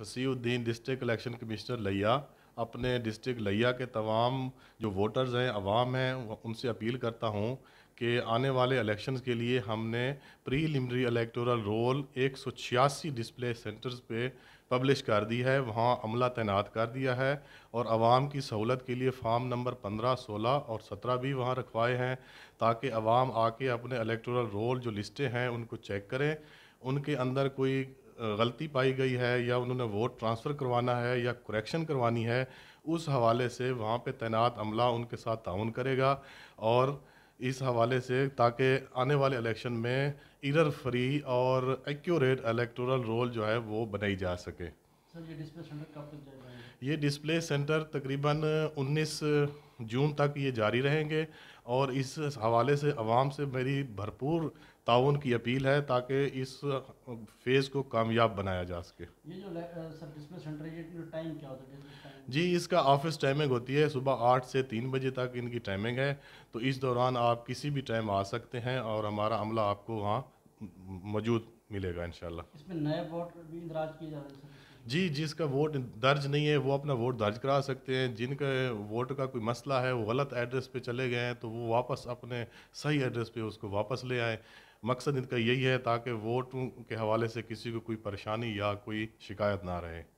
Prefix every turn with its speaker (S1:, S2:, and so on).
S1: Fasiuddin district election commissioner लिया अपने district लिया के तमाम जो वोटर्स हैं अवाम हैं उनसे अपील करता हूँ कि आने वाले इलेक्शंस के लिए हमने प्रीलिमिनरी इलेक्टोरल रोल एक सौ छियासी डिस्प्ले सेंटर्स पे पब्लिश कर दी है वहाँ अमला तैनात कर दिया है और आवाम की सहूलत के लिए फॉर्म नंबर पंद्रह सोलह और सत्रह भी वहाँ रखवाए हैं ताकि अवाम आके अपने इलेक्टोरल रोल जो लिस्टें हैं उनको चेक करें उनके अंदर कोई गलती पाई गई है या उन्होंने वोट ट्रांसफ़र करवाना है या करेक्शन करवानी है उस हवाले से वहाँ पे तैनात अमला उनके साथ ताउन करेगा और इस हवाले से ताकि आने वाले इलेक्शन में इधर फ्री और एक्यूरेट इलेक्टोरल रोल जो है वो बनाई जा सके ये डिस्प्ले सेंटर तकरीबन 19 जून तक ये जारी रहेंगे और इस हवाले से आवाम से मेरी भरपूर ताउन की अपील है ताकि इस फेज़ को कामयाब बनाया जा सके ये
S2: जो सर डिस्प्ले सेंटर ये टाइम क्या होता
S1: है जी इसका ऑफिस टाइमिंग होती है सुबह आठ से तीन बजे तक इनकी टाइमिंग है तो इस दौरान आप किसी भी टाइम आ सकते हैं और हमारा अमला आपको वहाँ मौजूद मिलेगा इन इसमें
S3: नए बोर्ड भी इंदराज किए जा रहे हैं
S1: जी जिसका वोट दर्ज नहीं है वो अपना वोट दर्ज करा सकते हैं जिनका वोट का कोई मसला है वो गलत एड्रेस पे चले गए हैं तो वो वापस अपने सही एड्रेस पे उसको वापस ले आए मकसद इनका यही है ताकि वोट के हवाले से किसी को कोई परेशानी या कोई शिकायत ना रहे